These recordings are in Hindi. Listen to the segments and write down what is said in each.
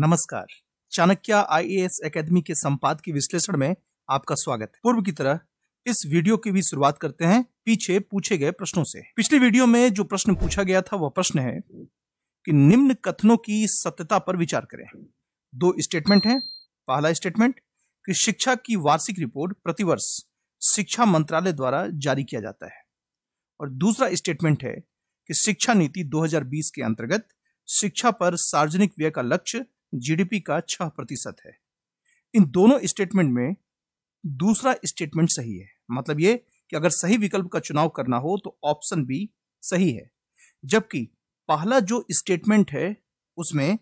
नमस्कार चाणक्य आईएएस एकेडमी के संपाद के विश्लेषण में आपका स्वागत है पूर्व की तरह इस वीडियो की भी शुरुआत करते हैं पीछे पूछे गए प्रश्नों से पिछले वीडियो में जो प्रश्न पूछा गया था वह प्रश्न है कि निम्न कथनों की सत्यता पर विचार करें दो स्टेटमेंट हैं पहला स्टेटमेंट कि शिक्षा की वार्षिक रिपोर्ट प्रतिवर्ष शिक्षा मंत्रालय द्वारा जारी किया जाता है और दूसरा स्टेटमेंट है कि शिक्षा नीति 2020 के अंतर्गत शिक्षा पर सार्वजनिक व्यय का लक्ष्य जीडीपी का छह प्रतिशत है इन दोनों स्टेटमेंट में दूसरा स्टेटमेंट सही है मतलब ये कि अगर सही विकल्प का चुनाव करना हो तो ऑप्शन बी सही है जबकि पहला जो स्टेटमेंट है उसमें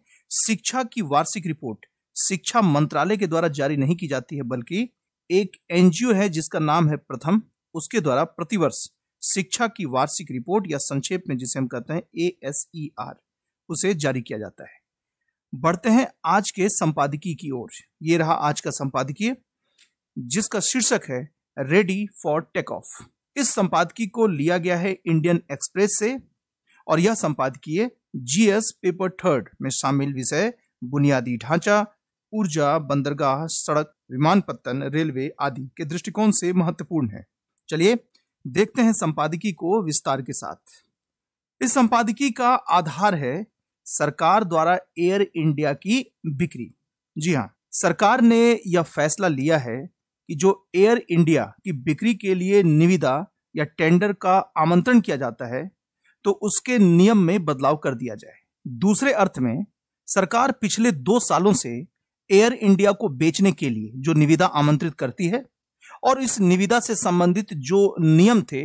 शिक्षा की वार्षिक रिपोर्ट शिक्षा मंत्रालय के द्वारा जारी नहीं की जाती है बल्कि एक एनजीओ है जिसका नाम है प्रथम उसके द्वारा प्रतिवर्ष शिक्षा की वार्षिक रिपोर्ट या संक्षेप में जिसे हम कहते हैं ए एस ई आर उसे जारी किया जाता है बढ़ते हैं आज के संपादकीय की ओर ये रहा आज का संपादकीय जिसका शीर्षक है रेडी फॉर टेक ऑफ इस संपादकीय को लिया गया है इंडियन एक्सप्रेस से और यह संपादकीय जीएस पेपर थर्ड में शामिल विषय बुनियादी ढांचा ऊर्जा बंदरगाह सड़क विमानपत्तन रेलवे आदि के दृष्टिकोण से महत्वपूर्ण है चलिए देखते हैं संपादकीय को विस्तार के साथ इस संपादकीय का आधार है सरकार द्वारा एयर इंडिया की बिक्री जी हाँ सरकार ने यह फैसला लिया है कि जो एयर इंडिया की बिक्री के लिए निविदा या टेंडर का आमंत्रण किया जाता है तो उसके नियम में बदलाव कर दिया जाए दूसरे अर्थ में सरकार पिछले दो सालों से एयर इंडिया को बेचने के लिए जो निविदा आमंत्रित करती है और इस निविदा से संबंधित जो नियम थे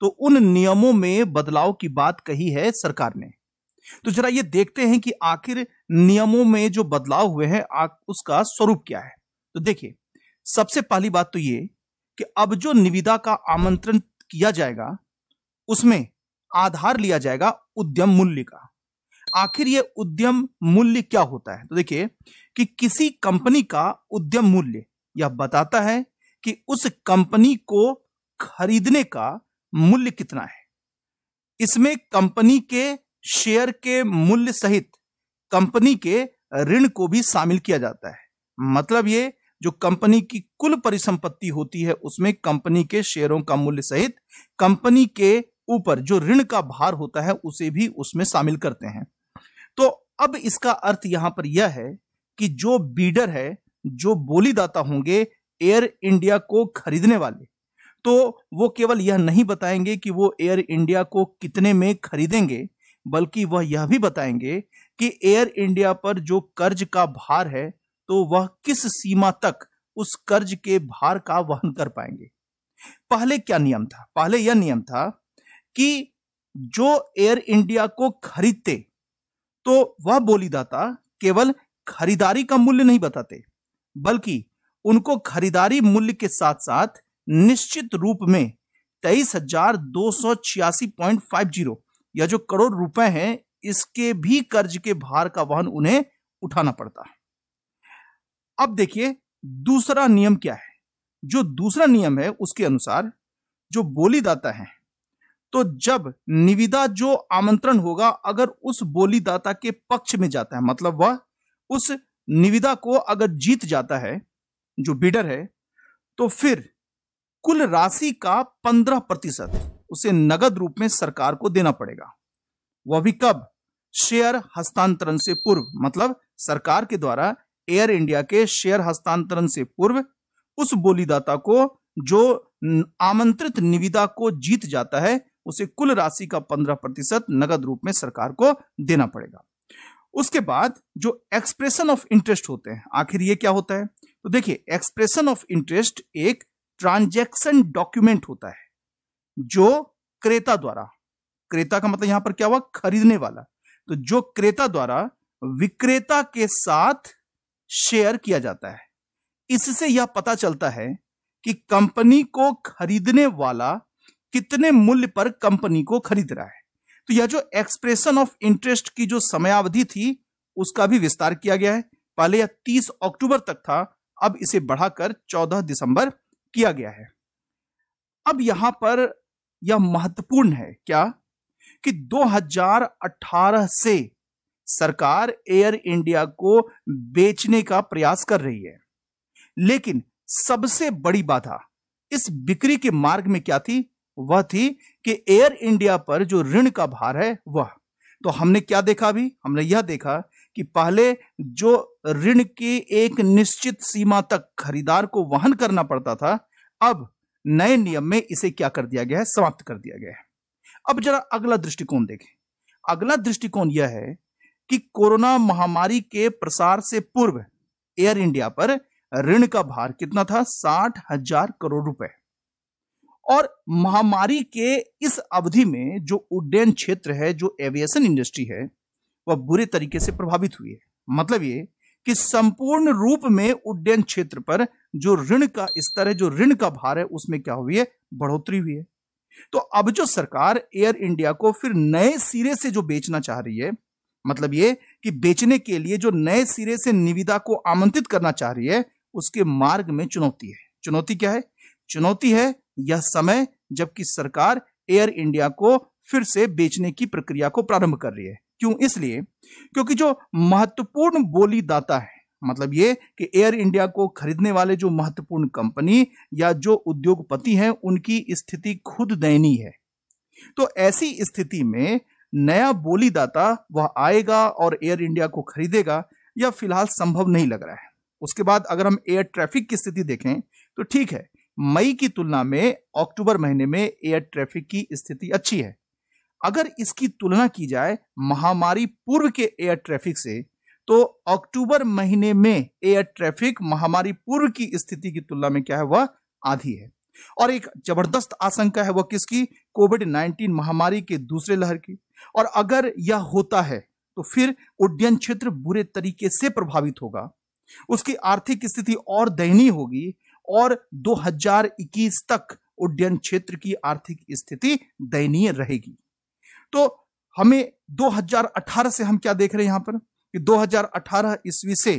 तो उन नियमों में बदलाव की बात कही है सरकार ने तो जरा ये देखते हैं कि आखिर नियमों में जो बदलाव हुए हैं उसका स्वरूप क्या है तो देखिए सबसे पहली बात तो ये कि अब जो निविदा का आमंत्रण किया जाएगा उसमें आधार लिया जाएगा उद्यम मूल्य का आखिर ये उद्यम मूल्य क्या होता है तो देखिए कि किसी कंपनी का उद्यम मूल्य यह बताता है कि उस कंपनी को खरीदने का मूल्य कितना है इसमें कंपनी के शेयर के मूल्य सहित कंपनी के ऋण को भी शामिल किया जाता है मतलब ये जो कंपनी की कुल परिसंपत्ति होती है उसमें कंपनी के शेयरों का मूल्य सहित कंपनी के ऊपर जो ऋण का भार होता है उसे भी उसमें शामिल करते हैं तो अब इसका अर्थ यहां पर यह है कि जो बीडर है जो बोलीदाता होंगे एयर इंडिया को खरीदने वाले तो वो केवल यह नहीं बताएंगे कि वो एयर इंडिया को कितने में खरीदेंगे बल्कि वह यह भी बताएंगे कि एयर इंडिया पर जो कर्ज का भार है तो वह किस सीमा तक उस कर्ज के भार का वहन कर पाएंगे पहले क्या नियम था पहले यह नियम था कि जो एयर इंडिया को खरीदते तो वह बोलीदाता केवल खरीदारी का मूल्य नहीं बताते बल्कि उनको खरीदारी मूल्य के साथ साथ निश्चित रूप में तेईस हजार दो सौ छियासी पॉइंट फाइव जीरो या जो करोड़ रुपए हैं इसके भी कर्ज के भार का वहन उन्हें उठाना पड़ता है अब देखिए दूसरा नियम क्या है जो दूसरा नियम है उसके अनुसार जो बोलीदाता है तो जब निविदा जो आमंत्रण होगा अगर उस बोलीदाता के पक्ष में जाता है मतलब वह उस निविदा को अगर जीत जाता है जो बिडर है तो फिर कुल राशि का पंद्रह प्रतिशत उसे नगद रूप में सरकार को देना पड़ेगा वह भी कब शेयर हस्तांतरण से पूर्व मतलब सरकार के द्वारा एयर इंडिया के शेयर हस्तांतरण से पूर्व उस बोलीदाता को जो आमंत्रित निविदा को जीत जाता है उसे कुल राशि का पंद्रह प्रतिशत नगद रूप में सरकार को देना पड़ेगा उसके बाद जो एक्सप्रेशन ऑफ इंटरेस्ट होते हैं आखिर ये क्या होता है तो देखिए एक्सप्रेशन ऑफ इंटरेस्ट एक ट्रांजैक्शन डॉक्यूमेंट होता है जो क्रेता द्वारा क्रेता का मतलब यहां पर क्या हुआ खरीदने वाला तो जो क्रेता द्वारा विक्रेता के साथ शेयर किया जाता है इससे यह पता चलता है कि कंपनी को खरीदने वाला कितने मूल्य पर कंपनी को खरीद रहा है तो यह जो एक्सप्रेशन ऑफ इंटरेस्ट की जो समयावधि थी उसका भी विस्तार किया गया है पहले यह तीस अक्टूबर तक था अब इसे बढ़ाकर चौदह दिसंबर किया गया है अब यहां पर यह महत्वपूर्ण है क्या कि 2018 से सरकार एयर इंडिया को बेचने का प्रयास कर रही है लेकिन सबसे बड़ी बाधा इस बिक्री के मार्ग में क्या थी वह थी कि एयर इंडिया पर जो ऋण का भार है वह तो हमने क्या देखा अभी हमने यह देखा कि पहले जो ऋण की एक निश्चित सीमा तक खरीदार को वहन करना पड़ता था अब नए नियम में इसे क्या कर दिया गया है समाप्त कर दिया गया है अब जरा अगला दृष्टिकोण देखें अगला दृष्टिकोण यह है कि कोरोना महामारी के प्रसार से पूर्व एयर इंडिया पर ऋण का भार कितना था साठ हजार करोड़ रुपए और महामारी के इस अवधि में जो उड्डयन क्षेत्र है जो एविएशन इंडस्ट्री है वह बुरे तरीके से प्रभावित हुई है मतलब ये कि संपूर्ण रूप में उड्डयन क्षेत्र पर जो ऋण का स्तर है जो ऋण का भार है उसमें क्या हुई है बढ़ोतरी हुई है तो अब जो सरकार एयर इंडिया को फिर नए सिरे से जो बेचना चाह रही है मतलब ये कि बेचने के लिए जो नए सिरे से निविदा को आमंत्रित करना चाह रही है उसके मार्ग में चुनौती है चुनौती क्या है चुनौती है यह समय जबकि सरकार एयर इंडिया को फिर से बेचने की प्रक्रिया को प्रारंभ कर रही है क्यों इसलिए क्योंकि जो महत्वपूर्ण बोलीदाता है मतलब ये कि एयर इंडिया को खरीदने वाले जो महत्वपूर्ण कंपनी या जो उद्योगपति हैं उनकी स्थिति खुद दयनीय है तो ऐसी स्थिति में नया बोलीदाता वह आएगा और एयर इंडिया को खरीदेगा यह फिलहाल संभव नहीं लग रहा है उसके बाद अगर हम एयर ट्रैफिक की स्थिति देखें तो ठीक है मई की तुलना में अक्टूबर महीने में एयर ट्रैफिक की स्थिति अच्छी है अगर इसकी तुलना की जाए महामारी पूर्व के एयर ट्रैफिक से तो अक्टूबर महीने में एयर ट्रैफिक महामारी पूर्व की स्थिति की तुलना में क्या है वह आधी है और एक जबरदस्त आशंका है वह किसकी कोविड 19 महामारी के दूसरे लहर की और अगर यह होता है तो फिर उड्डयन क्षेत्र बुरे तरीके से प्रभावित होगा उसकी आर्थिक स्थिति और दयनीय होगी और 2021 तक उड्डयन क्षेत्र की आर्थिक स्थिति दयनीय रहेगी तो हमें 2018 से हम क्या देख रहे हैं यहां पर कि 2018 ईस्वी से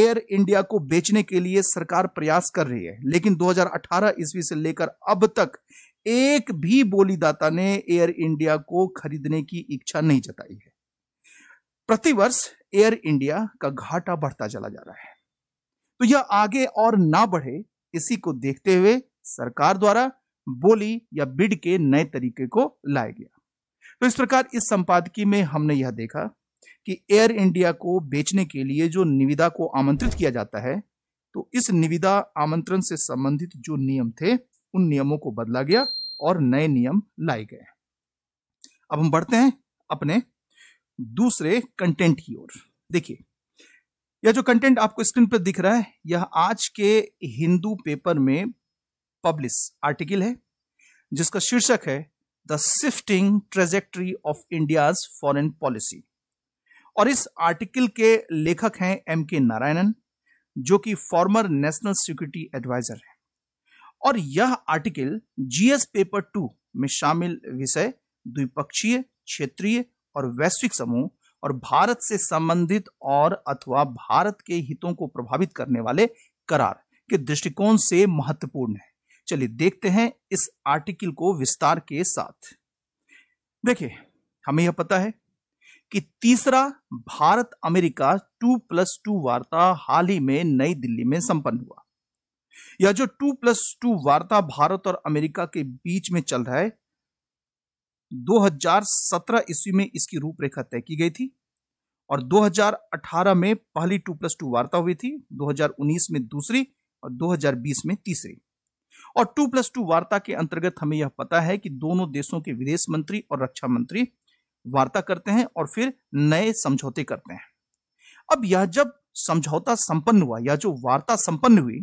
एयर इंडिया को बेचने के लिए सरकार प्रयास कर रही है लेकिन 2018 ईस्वी से लेकर अब तक एक भी बोलीदाता ने एयर इंडिया को खरीदने की इच्छा नहीं जताई है प्रतिवर्ष एयर इंडिया का घाटा बढ़ता चला जा रहा है तो यह आगे और ना बढ़े इसी को देखते हुए सरकार द्वारा बोली या बिड के नए तरीके को लाया गया तो इस प्रकार इस संपादकीय में हमने यह देखा कि एयर इंडिया को बेचने के लिए जो निविदा को आमंत्रित किया जाता है तो इस निविदा आमंत्रण से संबंधित जो नियम थे उन नियमों को बदला गया और नए नियम लाए गए अब हम बढ़ते हैं अपने दूसरे कंटेंट की ओर देखिए यह जो कंटेंट आपको स्क्रीन पर दिख रहा है यह आज के हिंदू पेपर में पब्लिश आर्टिकल है जिसका शीर्षक है the shifting trajectory of India's foreign policy और इस आर्टिकल के लेखक हैं एम के नारायणन जो कि फॉर्मर नेशनल सिक्योरिटी एडवाइजर हैं और यह आर्टिकल जीएस पेपर टू में शामिल विषय द्विपक्षीय क्षेत्रीय और वैश्विक समूह और भारत से संबंधित और अथवा भारत के हितों को प्रभावित करने वाले करार के दृष्टिकोण से महत्वपूर्ण है चलिए देखते हैं इस आर्टिकल को विस्तार के साथ देखिए हमें यह पता है कि तीसरा Bharat America two plus two वार्ता हाल ही में नई दिल्ली में संपन्न हुआ यह जो टू प्लस टू वार्ता भारत और अमेरिका के बीच में चल रहा है 2017 ईस्वी में इसकी रूपरेखा तय की गई थी और 2018 में पहली टू प्लस टू वार्ता हुई थी 2019 में दूसरी और 2020 में तीसरी और टू प्लस टू वार्ता के अंतर्गत हमें यह पता है कि दोनों देशों के विदेश मंत्री और रक्षा मंत्री वार्ता करते हैं और फिर नए समझौते करते हैं अब यह जब समझौता संपन्न हुआ या जो वार्ता संपन्न हुई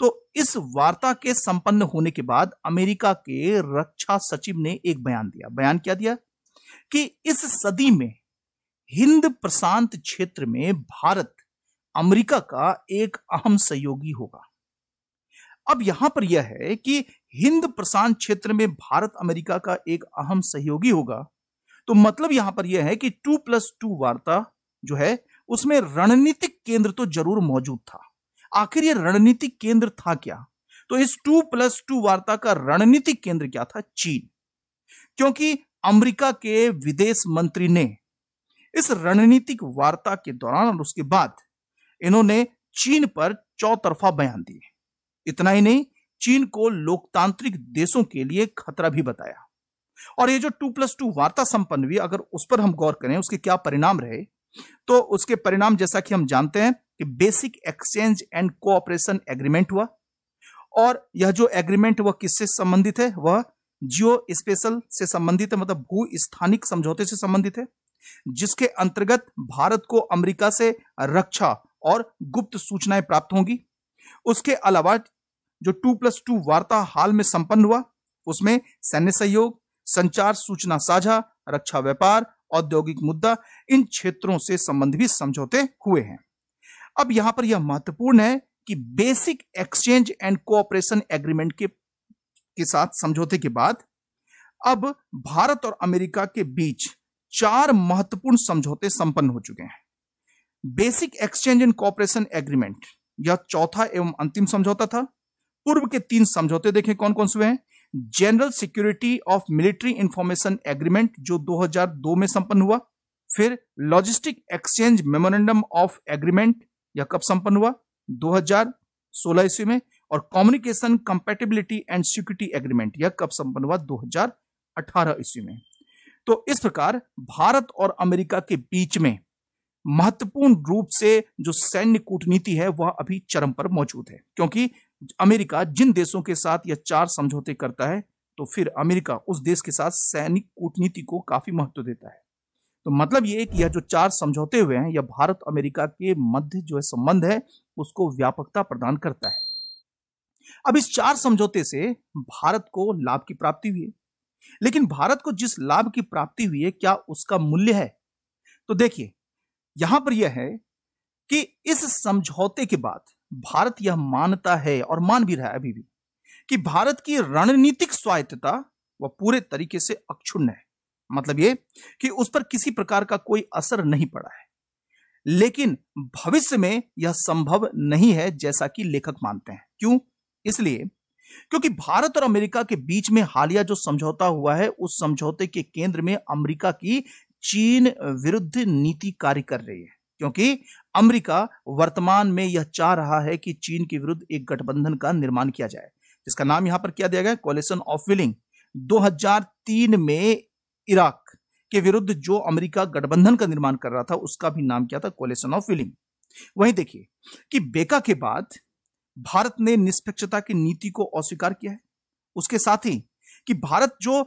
तो इस वार्ता के संपन्न होने के बाद अमेरिका के रक्षा सचिव ने एक बयान दिया बयान क्या दिया कि इस सदी में हिंद प्रशांत क्षेत्र में भारत अमेरिका का एक अहम सहयोगी होगा अब यहां पर यह है कि हिंद प्रशांत क्षेत्र में भारत अमेरिका का एक अहम सहयोगी होगा तो मतलब यहां पर यह है कि टू प्लस टू वार्ता जो है उसमें रणनीतिक केंद्र तो जरूर मौजूद था आखिर यह रणनीतिक केंद्र था क्या तो इस टू प्लस टू वार्ता का रणनीतिक केंद्र क्या था चीन क्योंकि अमेरिका के विदेश मंत्री ने इस रणनीतिक वार्ता के दौरान और उसके बाद इन्होंने चीन पर चौतरफा बयान दिए इतना ही नहीं चीन को लोकतांत्रिक देशों के लिए खतरा भी बताया और ये जो टू प्लस टू वार्ता संपन्न हुई अगर उस पर हम गौर करें उसके क्या परिणाम रहे तो उसके परिणाम जैसा कि हम जानते हैं कि basic exchange and cooperation agreement हुआ और यह जो एग्रीमेंट वह किससे संबंधित है वह जियो स्पेशल से संबंधित है मतलब भू स्थानिक समझौते से संबंधित है जिसके अंतर्गत भारत को अमेरिका से रक्षा और गुप्त सूचनाएं प्राप्त होंगी उसके अलावा जो टू प्लस टू वार्ता हाल में संपन्न हुआ उसमें सैन्य सहयोग संचार सूचना साझा रक्षा व्यापार औद्योगिक मुद्दा इन क्षेत्रों से संबंधित समझौते हुए हैं अब यहां पर यह महत्वपूर्ण है कि basic exchange and cooperation agreement के के साथ समझौते के बाद अब भारत और अमेरिका के बीच चार महत्वपूर्ण समझौते संपन्न हो चुके हैं basic exchange and cooperation agreement यह चौथा एवं अंतिम समझौता था पूर्व के तीन समझौते देखें कौन कौन से हैं general security of military information agreement जो 2002 में संपन्न हुआ फिर logistic exchange memorandum of agreement यह कब संपन्न हुआ 2016 ईस्वी में और communication compatibility and security agreement यह कब संपन्न हुआ 2018 ईस्वी में तो इस प्रकार भारत और अमेरिका के बीच में महत्वपूर्ण रूप से जो सैन्य कूटनीति है वह अभी चरम पर मौजूद है क्योंकि अमेरिका जिन देशों के साथ यह चार समझौते करता है तो फिर अमेरिका उस देश के साथ सैनिक कूटनीति को काफी महत्व देता है तो मतलब ये कि यह जो चार समझौते हुए हैं यह भारत अमेरिका के मध्य जो है संबंध है उसको व्यापकता प्रदान करता है अब इस चार समझौते से भारत को लाभ की प्राप्ति हुई है लेकिन भारत को जिस लाभ की प्राप्ति हुई है क्या उसका मूल्य है तो देखिए यहां पर यह है कि इस समझौते के बाद भारत यह मानता है और मान भी रहा है अभी भी कि भारत की रणनीतिक स्वायत्तता वह पूरे तरीके से अक्षुण्ण है मतलब ये कि उस पर किसी प्रकार का कोई असर नहीं पड़ा है लेकिन भविष्य में यह संभव नहीं है जैसा कि लेखक मानते हैं क्यों इसलिए क्योंकि भारत और अमेरिका के बीच में हालिया जो समझौता हुआ है उस समझौते के केंद्र में अमेरिका की चीन विरुद्ध नीति कार्य कर रही है क्योंकि अमेरिका वर्तमान में यह चाह रहा है कि चीन के विरुद्ध एक गठबंधन का निर्माण किया जाए जिसका नाम यहां पर क्या दिया गया कोलेशन ऑफ विलिंग 2003 में इराक के विरुद्ध जो अमेरिका गठबंधन का निर्माण कर रहा था उसका भी नाम क्या था कोलेशन ऑफ विलिंग वहीं देखिए कि बेका के बाद भारत ने निष्पक्षता की नीति को अस्वीकार किया है उसके साथ ही कि भारत जो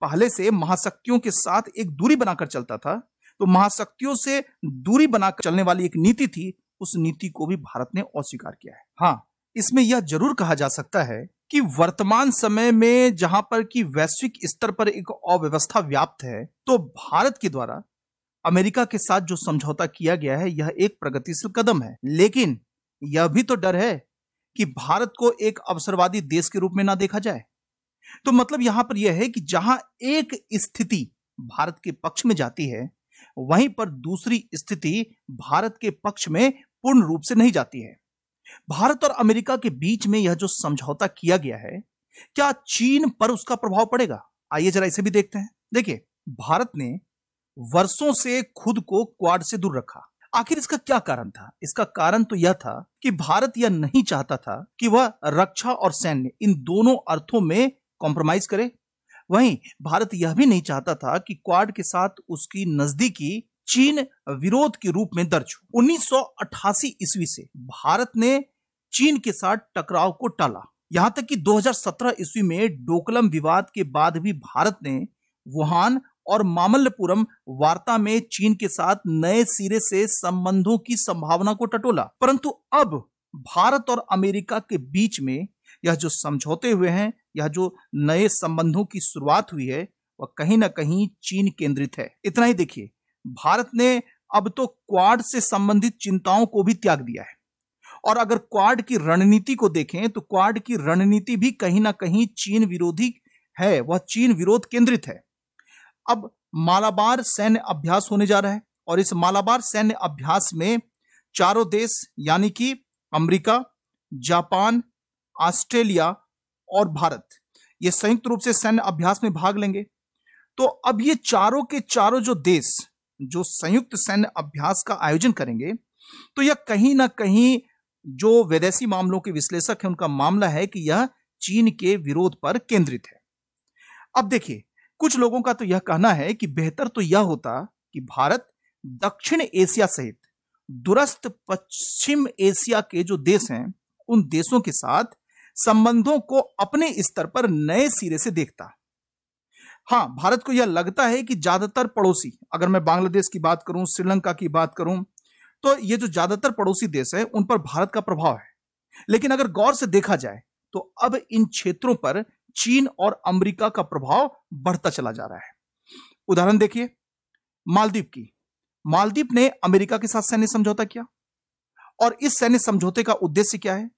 पहले से महाशक्तियों के साथ एक दूरी बनाकर चलता था तो महाशक्तियों से दूरी बनाकर चलने वाली एक नीति थी उस नीति को भी भारत ने अस्वीकार किया है हाँ इसमें यह जरूर कहा जा सकता है कि वर्तमान समय में जहां पर कि वैश्विक स्तर पर एक अव्यवस्था व्याप्त है तो भारत के द्वारा अमेरिका के साथ जो समझौता किया गया है यह एक प्रगतिशील कदम है लेकिन यह भी तो डर है कि भारत को एक अवसरवादी देश के रूप में ना देखा जाए तो मतलब यहां पर यह है कि जहां एक स्थिति भारत के पक्ष में जाती है वहीं पर दूसरी स्थिति भारत के पक्ष में पूर्ण रूप से नहीं जाती है भारत और अमेरिका के बीच में यह जो समझौता किया गया है क्या चीन पर उसका प्रभाव पड़ेगा आइए जरा इसे भी देखते हैं देखिए भारत ने वर्षों से खुद को क्वाड से दूर रखा आखिर इसका क्या कारण था इसका कारण तो यह था कि भारत यह नहीं चाहता था कि वह रक्षा और सैन्य इन दोनों अर्थों में कॉम्प्रोमाइज करे वहीं भारत यह भी नहीं चाहता था कि क्वाड के साथ उसकी नजदीकी चीन विरोध के रूप में दर्ज हो 1988 ईस्वी से भारत ने चीन के साथ टकराव को टाला यहां तक कि 2017 ईस्वी में डोकलम विवाद के बाद भी भारत ने वुहान और मामल्लपुरम वार्ता में चीन के साथ नए सिरे से संबंधों की संभावना को टटोला परंतु अब भारत और अमेरिका के बीच में यह जो समझौते हुए हैं यह जो नए संबंधों की शुरुआत हुई है वह कहीं ना कहीं चीन केंद्रित है इतना ही देखिए भारत ने अब तो क्वाड से संबंधित चिंताओं को भी त्याग दिया है और अगर क्वाड की रणनीति को देखें तो क्वाड की रणनीति भी कहीं ना कहीं चीन विरोधी है वह चीन विरोध केंद्रित है अब मालाबार सैन्य अभ्यास होने जा रहा है और इस मालाबार सैन्य अभ्यास में चारों देश यानी कि अमेरिका जापान ऑस्ट्रेलिया और भारत ये संयुक्त रूप से सैन्य अभ्यास में भाग लेंगे तो अब ये चारों के चारों जो देश जो संयुक्त सैन्य अभ्यास का आयोजन करेंगे तो यह कहीं ना कहीं जो विदेशी मामलों के विश्लेषक है उनका मामला है कि यह चीन के विरोध पर केंद्रित है अब देखिए कुछ लोगों का तो यह कहना है कि बेहतर तो यह होता कि भारत दक्षिण एशिया सहित दूरस्थ पश्चिम एशिया के जो देश हैं उन देशों के साथ संबंधों को अपने स्तर पर नए सिरे से देखता हां भारत को यह लगता है कि ज्यादातर पड़ोसी अगर मैं बांग्लादेश की बात करूं श्रीलंका की बात करूं तो ये जो ज्यादातर पड़ोसी देश है उन पर भारत का प्रभाव है लेकिन अगर गौर से देखा जाए तो अब इन क्षेत्रों पर चीन और अमेरिका का प्रभाव बढ़ता चला जा रहा है उदाहरण देखिए मालदीव की मालदीव ने अमेरिका के साथ सैन्य समझौता किया और इस सैन्य समझौते का उद्देश्य क्या है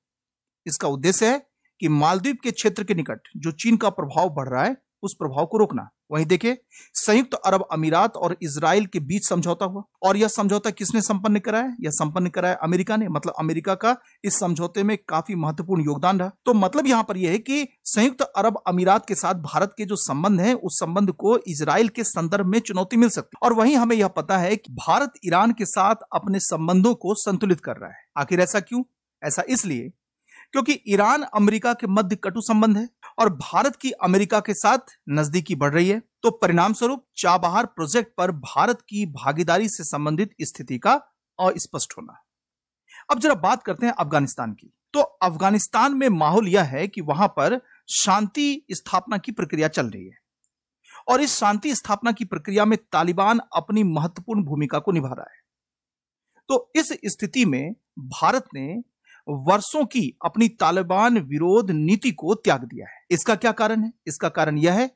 इसका उद्देश्य है कि मालदीव के क्षेत्र के निकट जो चीन का प्रभाव बढ़ रहा है उस प्रभाव को रोकना वहीं देखिए संयुक्त अरब अमीरात और इसराइल के बीच समझौता हुआ और यह समझौता किसने संपन्न कराया यह संपन्न कराया अमेरिका ने मतलब अमेरिका का इस समझौते में काफी महत्वपूर्ण योगदान रहा तो मतलब यहां पर यह है कि संयुक्त अरब अमीरात के साथ भारत के जो संबंध है उस संबंध को इसराइल के संदर्भ में चुनौती मिल सकती और वही हमें यह पता है की भारत ईरान के साथ अपने संबंधों को संतुलित कर रहा है आखिर ऐसा क्यों ऐसा इसलिए क्योंकि ईरान अमेरिका के मध्य कटु संबंध है और भारत की अमेरिका के साथ नजदीकी बढ़ रही है तो परिणाम स्वरूप चाबहार प्रोजेक्ट पर भारत की भागीदारी से संबंधित स्थिति का अस्पष्ट होना अब जरा बात करते हैं अफगानिस्तान की तो अफगानिस्तान में माहौल यह है कि वहां पर शांति स्थापना की प्रक्रिया चल रही है और इस शांति स्थापना की प्रक्रिया में तालिबान अपनी महत्वपूर्ण भूमिका को निभा रहा है तो इस स्थिति में भारत ने वर्षों की अपनी तालिबान विरोध नीति को त्याग दिया है इसका क्या कारण है इसका कारण यह है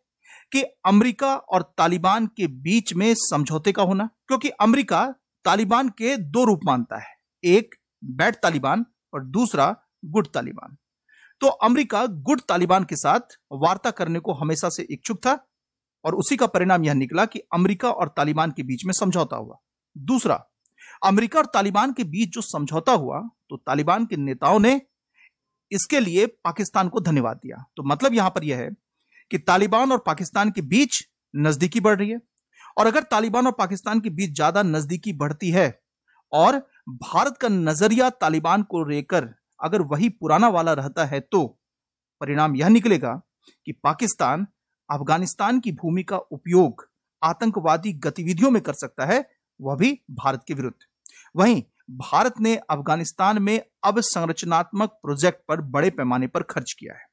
कि अमेरिका और तालिबान के बीच में समझौते का होना क्योंकि अमेरिका तालिबान के दो रूप मानता है एक बैड तालिबान और दूसरा गुड तालिबान तो अमेरिका गुड तालिबान के साथ वार्ता करने को हमेशा से इच्छुक था और उसी का परिणाम यह निकला कि अमेरिका और तालिबान के बीच में समझौता हुआ दूसरा अमेरिका और तालिबान के बीच जो समझौता हुआ तो तालिबान के नेताओं ने इसके लिए पाकिस्तान को धन्यवाद दिया तो मतलब यहां पर यह है कि तालिबान और पाकिस्तान के बीच नजदीकी बढ़ रही है और अगर तालिबान और पाकिस्तान के बीच ज्यादा नजदीकी बढ़ती है और भारत का नजरिया तालिबान को लेकर अगर वही पुराना वाला रहता है तो परिणाम यह निकलेगा कि पाकिस्तान अफगानिस्तान की भूमि का उपयोग आतंकवादी गतिविधियों में कर सकता है वह भी भारत के विरुद्ध वहीं भारत ने अफगानिस्तान में अब संरचनात्मक प्रोजेक्ट पर बड़े पैमाने पर खर्च किया है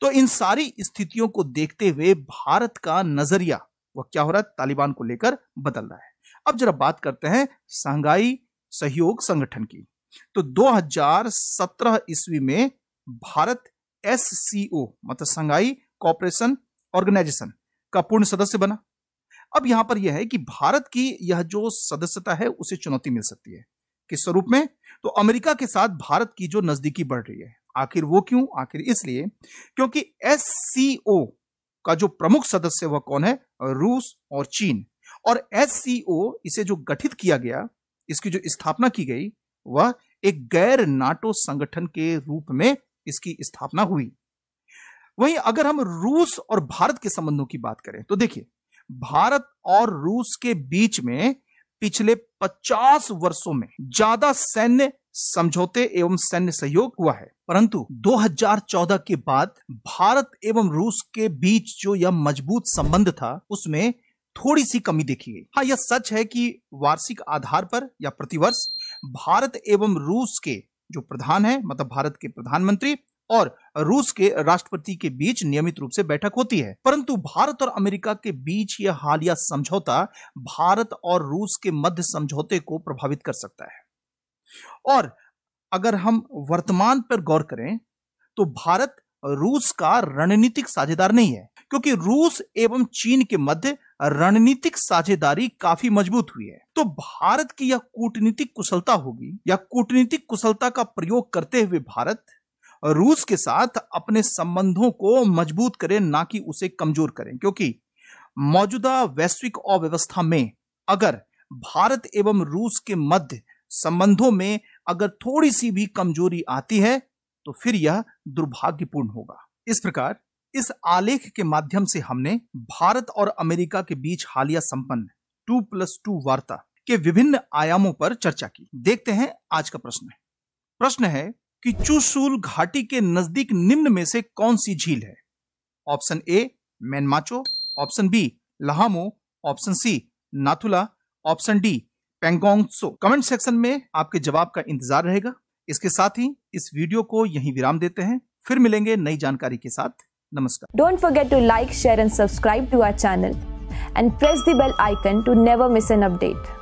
तो इन सारी स्थितियों को देखते हुए भारत का नजरिया वह क्या हो रहा है तालिबान को लेकर बदल रहा है अब जरा बात करते हैं शंघाई सहयोग संगठन की तो 2017 ईस्वी में भारत एस मतलब शंघाई कॉपरेशन ऑर्गेनाइजेशन का पूर्ण सदस्य बना अब यहां पर यह है कि भारत की यह जो सदस्यता है उसे चुनौती मिल सकती है किस स्वरूप में तो अमेरिका के साथ भारत की जो नजदीकी बढ़ रही है आखिर वो क्यों आखिर इसलिए क्योंकि एस का जो प्रमुख सदस्य वह कौन है रूस और चीन और एस इसे जो गठित किया गया इसकी जो स्थापना की गई वह एक गैर नाटो संगठन के रूप में इसकी स्थापना हुई वहीं अगर हम रूस और भारत के संबंधों की बात करें तो देखिए भारत और रूस के बीच में पिछले 50 वर्षों में ज्यादा सैन्य समझौते एवं सैन्य सहयोग हुआ है परंतु 2014 के बाद भारत एवं रूस के बीच जो यह मजबूत संबंध था उसमें थोड़ी सी कमी देखी गई हाँ यह सच है कि वार्षिक आधार पर या प्रतिवर्ष भारत एवं रूस के जो प्रधान है मतलब भारत के प्रधानमंत्री और रूस के राष्ट्रपति के बीच नियमित रूप से बैठक होती है परंतु भारत और अमेरिका के बीच यह हालिया समझौता भारत और रूस के मध्य समझौते को प्रभावित कर सकता है और अगर हम वर्तमान पर गौर करें तो भारत रूस का रणनीतिक साझेदार नहीं है क्योंकि रूस एवं चीन के मध्य रणनीतिक साझेदारी काफी मजबूत हुई है तो भारत की यह कूटनीतिक कुशलता होगी या कूटनीतिक कुशलता का प्रयोग करते हुए भारत रूस के साथ अपने संबंधों को मजबूत करें ना कि उसे कमजोर करें क्योंकि मौजूदा वैश्विक अव्यवस्था में अगर भारत एवं रूस के मध्य संबंधों में अगर थोड़ी सी भी कमजोरी आती है तो फिर यह दुर्भाग्यपूर्ण होगा इस प्रकार इस आलेख के माध्यम से हमने भारत और अमेरिका के बीच हालिया संपन्न टू प्लस टू वार्ता के विभिन्न आयामों पर चर्चा की देखते हैं आज का प्रश्न प्रश्न है कि चूसूल घाटी के नजदीक निम्न में से कौन सी झील है ऑप्शन ए मैनमाचो option B Lhamo option C Nathu La option D Pangong Tso comment section में आपके जवाब का इंतजार रहेगा इसके साथ ही इस वीडियो को यहीं विराम देते हैं फिर मिलेंगे नई जानकारी के साथ नमस्कार don't forget to like share and subscribe to our channel and press the bell icon to never miss an update